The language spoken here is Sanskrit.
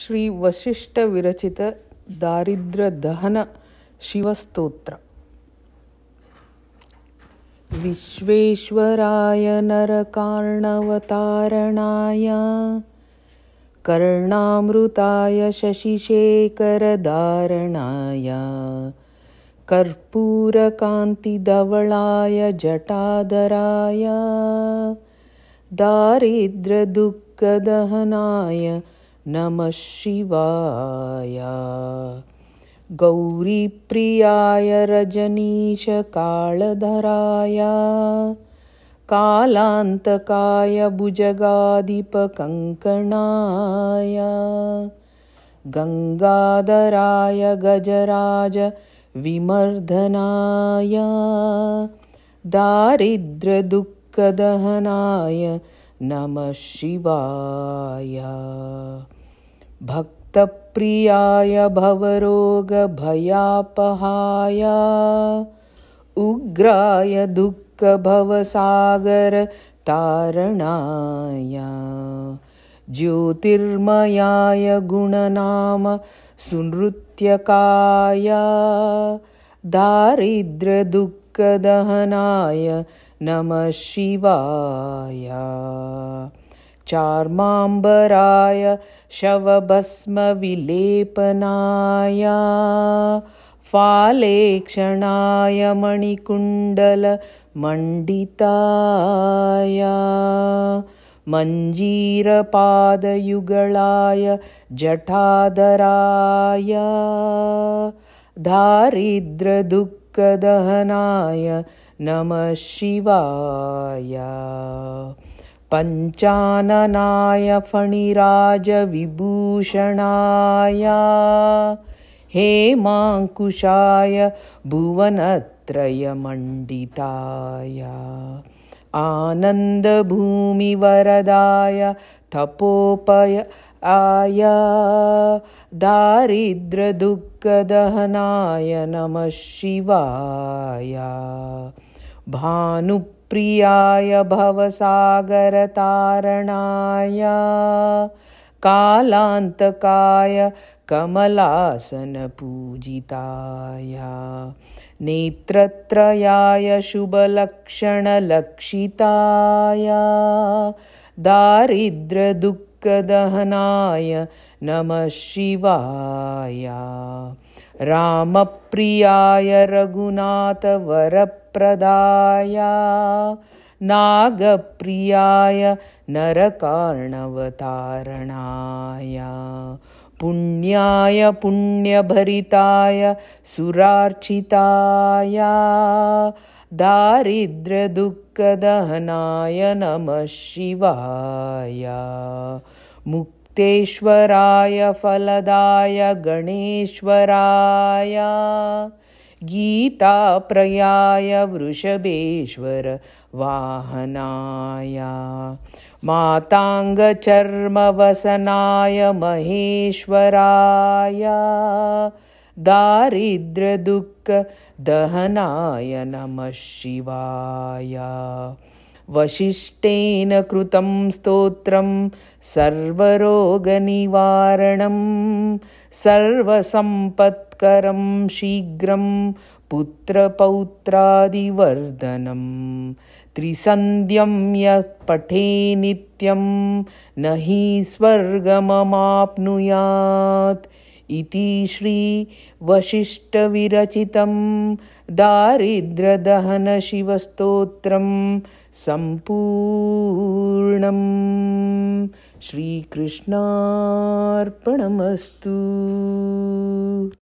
श्रीवसिष्ठविरचित दारिद्रदहन शिवस्तोत्र विश्वेश्वराय नरकार्णवतारणाय कर्णामृताय शशिशेखरधारणाय दारणाय कर्पूरकान्तिधवलाय जटादराय दारिद्र्यदुःखदहनाय नमः शिवाय गौरीप्रियाय रजनीशकालधराय कालान्तकाय भुजगादिपकङ्कणाय गङ्गाधराय विमर्दनाय दारिद्र्यदुःखदहनाय नमः शिवाय भक्तप्रियाय भवरोगभयापहाय उग्राय दुःखभवसागर तारणाय ज्योतिर्मयाय गुणनाम सुनृत्यकाय दारिद्र्यदुःख कदहनाय नमः शिवाय चार्माम्बराय शवभस्मविलेपनाय फालेक्षणाय मणिकुण्डलमण्डिताय मञ्जीरपादयुगलाय जठादराय दारिद्रदुःख कदहनाय नमः शिवाय पञ्चाननाय फणिराजविभूषणाय हे भुवनत्रयमण्डिताय आनन्दभूमिवरदाय तपोपय आया दारिद्रदुःखदहनाय नमः शिवाय भानुप्रियाय भवसागरतारणाय कालान्तकाय कमलासनपूजिताय नेत्रत्रयाय शुभलक्षणलक्षिताय दारिद्रदुःख कदहनाय नमः शिवाय रामप्रियाय रघुनाथवरप्रदाय नागप्रियाय नरकार्णवतारणाय पुण्याय पुण्यभरिताय सुरार्चिताय दारिद्र्यदुःखदहनाय नमः शिवाय मुक्तेश्वराय फलदाय गणेश्वराय गीताप्रयाय वाहनाय माताङ्गचर्मवसनाय महेश्वराय नमः शिवाय वसिष्ठेन स्तोत्रं सर्वरोगनिवारणं सर्वरोगनिवारणम् शीघ्रं पुत्रपौत्रादिवर्धनं त्रिसन्ध्यं त्रिसन्ध्यम् पठे नित्यं न हि स्वर्गममाप्नुयात् इति श्रीवशिष्ठविरचितं दारिद्रदहनशिवस्तोत्रं सम्पूर्णम् श्रीकृष्णार्पणमस्तु